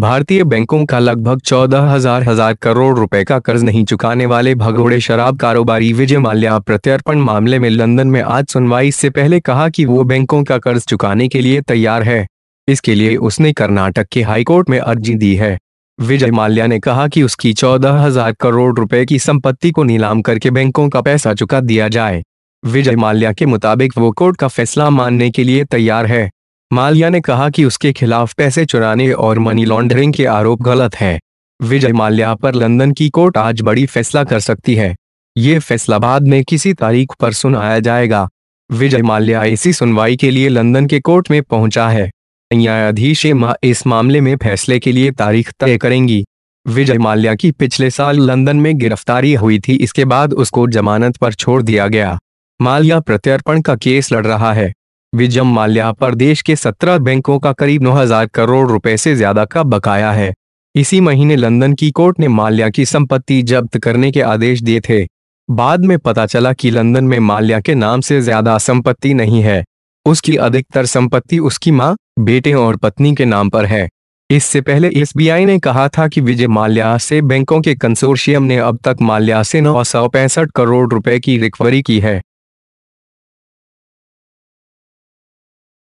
भारतीय बैंकों का लगभग चौदह हजार हजार करोड़ रुपए का कर्ज नहीं चुकाने वाले भगोड़े शराब कारोबारी विजय माल्या प्रत्यर्पण मामले में लंदन में आज सुनवाई से पहले कहा कि वो बैंकों का कर्ज चुकाने के लिए तैयार है इसके लिए उसने कर्नाटक के हाईकोर्ट में अर्जी दी है विजय माल्या ने कहा कि उसकी चौदह हजार करोड़ रुपए की संपत्ति को नीलाम करके बैंकों का पैसा चुका दिया जाए विजय माल्या के मुताबिक वो कोर्ट का फैसला मानने के लिए तैयार है माल्या ने कहा कि उसके खिलाफ पैसे चुराने और मनी लॉन्ड्रिंग के आरोप गलत हैं। विजय माल्या पर लंदन की कोर्ट आज बड़ी फैसला कर सकती है ये फैसला बाद में किसी तारीख पर सुनाया जाएगा विजय माल्या इसी सुनवाई के लिए लंदन के कोर्ट में पहुंचा है न्यायाधीश मा इस मामले में फैसले के लिए तारीख तय करेंगी विजय माल्या की पिछले साल लंदन में गिरफ्तारी हुई थी इसके बाद उसको जमानत पर छोड़ दिया गया माल्या प्रत्यर्पण का केस लड़ रहा है विजम माल्या देश के सत्रह बैंकों का करीब 9000 करोड़ रुपए से ज्यादा का बकाया है इसी महीने लंदन की कोर्ट ने माल्या की संपत्ति जब्त करने के आदेश दिए थे बाद में पता चला कि लंदन में माल्या के नाम से ज्यादा संपत्ति नहीं है उसकी अधिकतर संपत्ति उसकी माँ बेटे और पत्नी के नाम पर है इससे पहले एस ने कहा था कि विजय माल्या से बैंकों के कंसोर्शियम ने अब तक माल्या से नौ करोड़ रुपए की रिकवरी की है